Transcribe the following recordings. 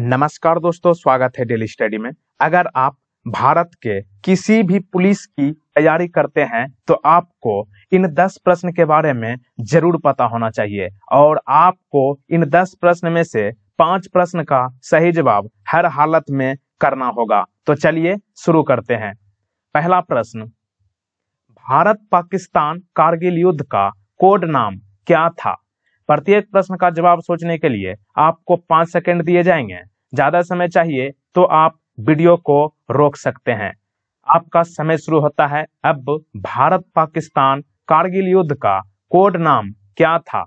नमस्कार दोस्तों स्वागत है डेली स्टडी में अगर आप भारत के किसी भी पुलिस की तैयारी करते हैं तो आपको इन दस प्रश्न के बारे में जरूर पता होना चाहिए और आपको इन दस प्रश्न में से पांच प्रश्न का सही जवाब हर हालत में करना होगा तो चलिए शुरू करते हैं पहला प्रश्न भारत पाकिस्तान कारगिल युद्ध का कोड नाम क्या था प्रत्येक प्रश्न का जवाब सोचने के लिए आपको पांच सेकेंड दिए जाएंगे ज्यादा समय चाहिए तो आप वीडियो को रोक सकते हैं आपका समय शुरू होता है अब भारत पाकिस्तान कारगिल युद्ध का कोड नाम क्या था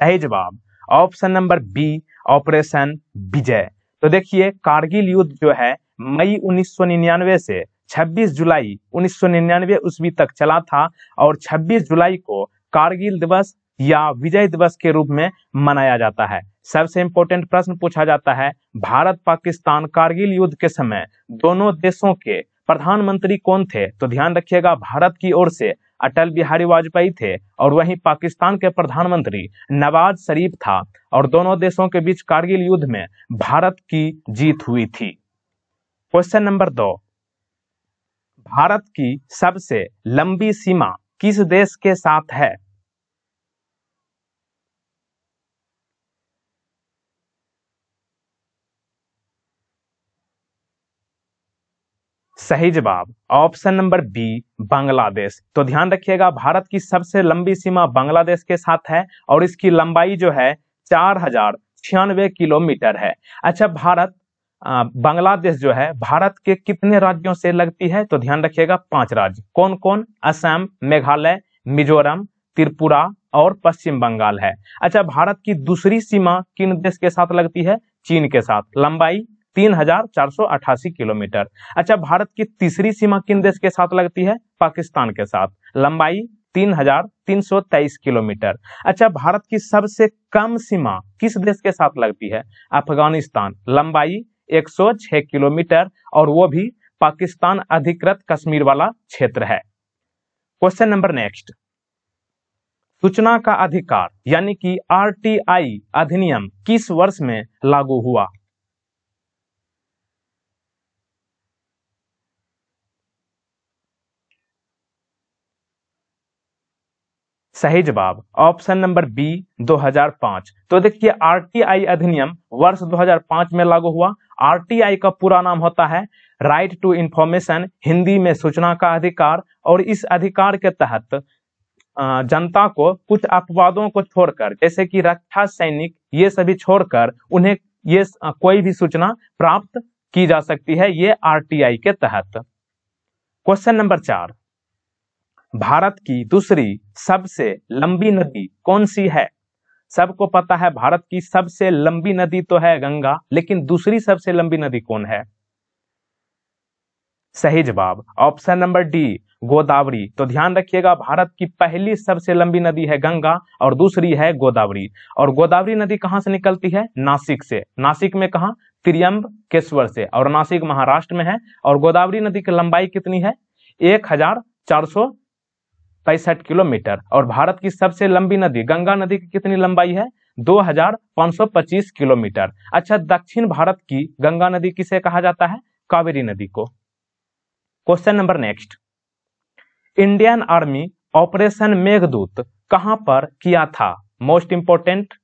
सही जवाब option number B operation Vijay तो देखिए कारगिल युद्ध जो है मई 1999 से 26 जुलाई 1999 ईस्वी तक चला था और 26 जुलाई को कारगिल दिवस या विजय दिवस के रूप में मनाया जाता है सबसे इंपोर्टेंट प्रश्न पूछा जाता है भारत पाकिस्तान कारगिल युद्ध के समय दोनों देशों के प्रधानमंत्री कौन थे तो ध्यान रखिएगा भारत की ओर से अटल बिहारी वाजपेयी थे और वहीं पाकिस्तान के प्रधानमंत्री नवाज शरीफ था और दोनों देशों के बीच कारगिल युद्ध में भारत की जीत हुई थी क्वेश्चन नंबर दो भारत की सबसे लंबी सीमा किस देश के साथ है सही जवाब ऑप्शन नंबर बी बांग्लादेश तो ध्यान रखिएगा भारत की सबसे लंबी सीमा बांग्लादेश के साथ है और इसकी लंबाई जो है चार हजार छियानवे किलोमीटर है अच्छा भारत बांग्लादेश जो है भारत के कितने राज्यों से लगती है तो ध्यान रखिएगा पांच राज्य कौन कौन असम मेघालय मिजोरम त्रिपुरा और पश्चिम बंगाल है अच्छा भारत की दूसरी सीमा किन देश के साथ लगती है चीन के साथ लंबाई तीन हजार चार सौ अठासी किलोमीटर अच्छा भारत की तीसरी सीमा किन देश के साथ लगती है पाकिस्तान के साथ लंबाई तीन हजार तीन सौ तेईस किलोमीटर अच्छा भारत की सबसे कम सीमा किस देश के साथ लगती है अफगानिस्तान लंबाई एक सौ छह किलोमीटर और वो भी पाकिस्तान अधिकृत कश्मीर वाला क्षेत्र है क्वेश्चन नंबर नेक्स्ट सूचना का अधिकार यानी कि आरटीआई अधिनियम किस वर्ष में लागू हुआ सही जवाब ऑप्शन नंबर बी 2005 तो देखिए आरटीआई अधिनियम वर्ष 2005 में लागू हुआ आरटीआई का पूरा नाम होता है राइट टू इंफॉर्मेशन हिंदी में सूचना का अधिकार और इस अधिकार के तहत जनता को कुछ अपवादों को छोड़कर जैसे कि रक्षा सैनिक ये सभी छोड़कर उन्हें ये कोई भी सूचना प्राप्त की जा सकती है ये आर के तहत क्वेश्चन नंबर चार भारत की दूसरी सबसे लंबी नदी कौन सी है सबको पता है भारत की सबसे लंबी नदी तो है गंगा लेकिन दूसरी सबसे लंबी नदी कौन है सही जवाब ऑप्शन नंबर डी गोदावरी तो ध्यान रखिएगा भारत की पहली सबसे लंबी नदी है गंगा और दूसरी है गोदावरी और गोदावरी नदी कहां से निकलती है नासिक से नासिक में कहा त्रियम्बकेश्वर से और नासिक महाराष्ट्र में है और गोदावरी नदी की लंबाई कितनी है एक हजार चार सौ पैंसठ किलोमीटर और भारत की सबसे लंबी नदी गंगा नदी की कितनी लंबाई है 2525 किलोमीटर अच्छा दक्षिण भारत की गंगा नदी किसे कहा जाता है कावेरी नदी को question number next Indian army operation Meghdoot कहां पर किया था most important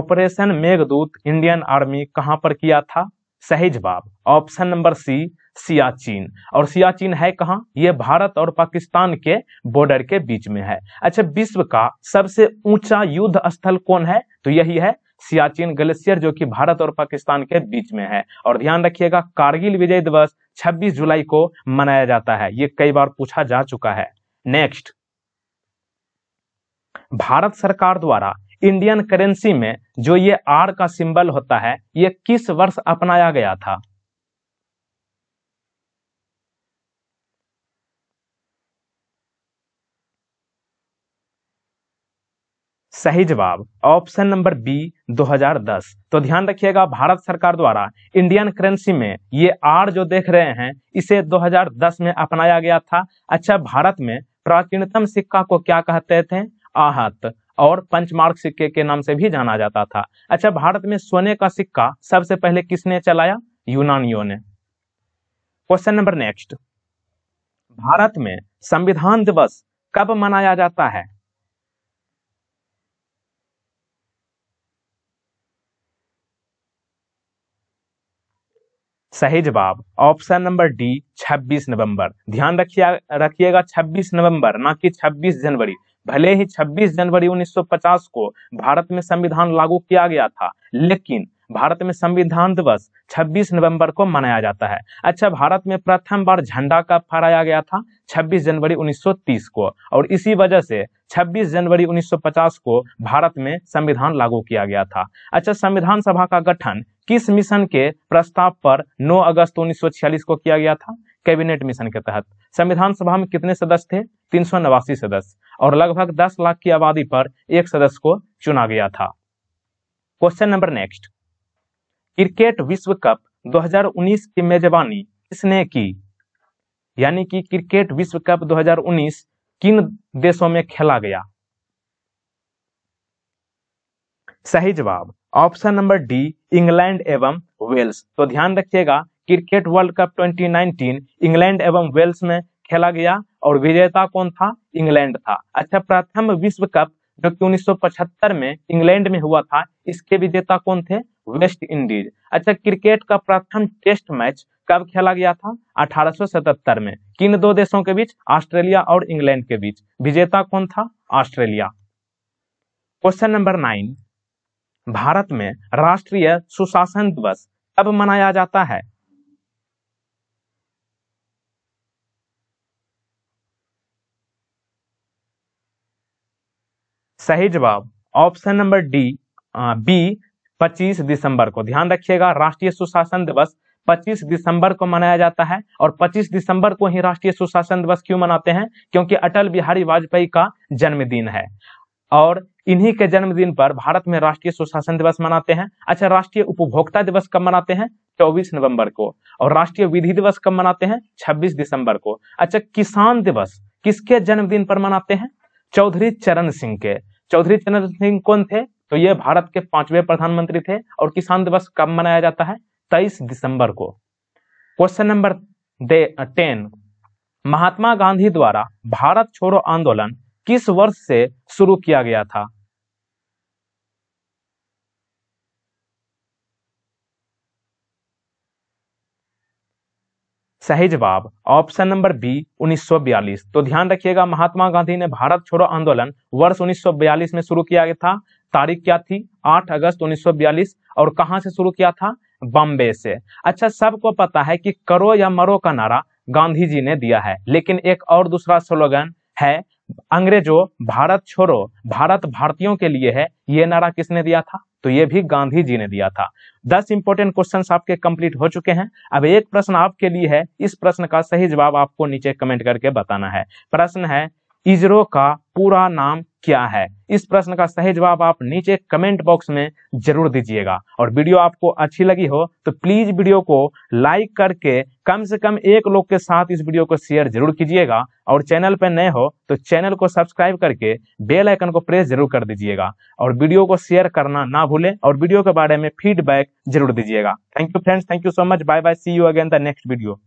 operation Meghdoot Indian army कहां पर किया था सही जवाब ऑप्शन नंबर सी सियाचिन और सियाचिन है कहाँ ये भारत और पाकिस्तान के बॉर्डर के बीच में है अच्छा विश्व का सबसे ऊंचा युद्ध स्थल कौन है तो यही है सियाचिन ग्लेशियर जो कि भारत और पाकिस्तान के बीच में है और ध्यान रखिएगा कारगिल विजय दिवस 26 जुलाई को मनाया जाता है ये कई बार पूछा जा चुका है नेक्स्ट भारत सरकार द्वारा इंडियन करेंसी में जो ये आर का सिंबल होता है ये किस वर्ष अपनाया गया था सही जवाब ऑप्शन नंबर बी 2010 तो ध्यान रखिएगा भारत सरकार द्वारा इंडियन करेंसी में ये आर जो देख रहे हैं इसे 2010 में अपनाया गया था अच्छा भारत में प्राचीनतम सिक्का को क्या कहते थे आहत और पंचमार्क सिक्के के नाम से भी जाना जाता था अच्छा भारत में सोने का सिक्का सबसे पहले किसने चलाया यूनानियों ने क्वेश्चन नंबर नेक्स्ट भारत में संविधान दिवस कब मनाया जाता है सही जवाब ऑप्शन नंबर डी 26 नवंबर ध्यान रखिए रखिएगा 26 नवंबर ना कि 26 जनवरी भले ही 26 जनवरी 1950 को भारत में संविधान लागू किया गया था लेकिन भारत में संविधान दिवस 26 नवंबर को मनाया जाता है अच्छा भारत में प्रथम बार झंडा कब फहराया गया था 26 जनवरी 1930 को और इसी वजह से 26 जनवरी 1950 को भारत में संविधान लागू किया गया था अच्छा संविधान सभा का गठन किस मिशन के प्रस्ताव पर 9 अगस्त उन्नीस को किया गया था कैबिनेट मिशन के तहत संविधान सभा में कितने सदस्य थे तीन सदस्य और लगभग 10 लाख की आबादी पर एक सदस्य को चुना गया था क्वेश्चन नंबर नेक्स्ट क्रिकेट विश्व कप 2019 की मेजबानी किसने की यानी कि क्रिकेट विश्व कप 2019 किन देशों में खेला गया सही जवाब ऑप्शन नंबर डी इंग्लैंड एवं वेल्स तो ध्यान रखिएगा क्रिकेट वर्ल्ड कप 2019 इंग्लैंड एवं वेल्स में खेला गया और विजेता कौन था इंग्लैंड था अच्छा प्रथम विश्व कप जो कि 1975 में इंग्लैंड में हुआ था इसके विजेता कौन थे वेस्ट इंडीज अच्छा क्रिकेट का प्रथम टेस्ट मैच कब खेला गया था 1877 में किन दो देशों के बीच ऑस्ट्रेलिया और इंग्लैंड के बीच विजेता कौन था Australia question number nine Bharat में राष्ट्रीय सुशासन दिवस कब मनाया जाता है सही जवाब ऑप्शन नंबर डी बी 25 दिसंबर को ध्यान रखिएगा राष्ट्रीय सुशासन दिवस 25 दिसंबर को मनाया जाता है और 25 दिसंबर को ही राष्ट्रीय सुशासन दिवस क्यों मनाते हैं क्योंकि अटल बिहारी वाजपेयी का जन्मदिन है और इन्हीं के जन्मदिन पर भारत में राष्ट्रीय सुशासन दिवस मनाते हैं अच्छा राष्ट्रीय उपभोक्ता दिवस कब मनाते हैं 24 नवंबर को और राष्ट्रीय विधि दिवस कब मनाते हैं 26 दिसंबर को अच्छा किसान दिवस किसके जन्मदिन पर मनाते हैं चौधरी चरण सिंह के चौधरी चरण सिंह कौन थे तो ये भारत के पांचवें प्रधानमंत्री थे और किसान दिवस कब मनाया जाता है तेईस दिसंबर को question number ten Mahatma Gandhi द्वारा भारत छोड़ो आंदोलन किस वर्ष से शुरू किया गया था सही जवाब ऑप्शन नंबर बी 1942 तो ध्यान रखिएगा महात्मा गांधी ने भारत छोड़ो आंदोलन वर्ष 1942 में शुरू किया गया था तारीख क्या थी 8 अगस्त 1942 और कहां से शुरू किया था बॉम्बे से अच्छा सबको पता है कि करो या मरो का नारा गांधी जी ने दिया है लेकिन एक और दूसरा स्लोगन है अंग्रेजों भारत छोड़ो भारत भारतीयों के लिए है ये नारा किसने दिया था तो ये भी गांधी जी ने दिया था दस इंपोर्टेंट क्वेश्चन आपके कंप्लीट हो चुके हैं अब एक प्रश्न आपके लिए है इस प्रश्न का सही जवाब आपको नीचे कमेंट करके बताना है प्रश्न है इजरो का पूरा नाम क्या है इस प्रश्न का सही जवाब आप नीचे कमेंट बॉक्स में जरूर दीजिएगा और वीडियो आपको अच्छी लगी हो तो प्लीज वीडियो को लाइक करके कम से कम एक लोग के साथ इस वीडियो को शेयर जरूर कीजिएगा और चैनल पर नए हो तो चैनल को सब्सक्राइब करके बेल आइकन को प्रेस जरूर कर दीजिएगा और वीडियो को शेयर करना ना भूलें और वीडियो के बारे में फीडबैक जरूर दीजिएगा thank you friends thank you so much bye bye see you again the next video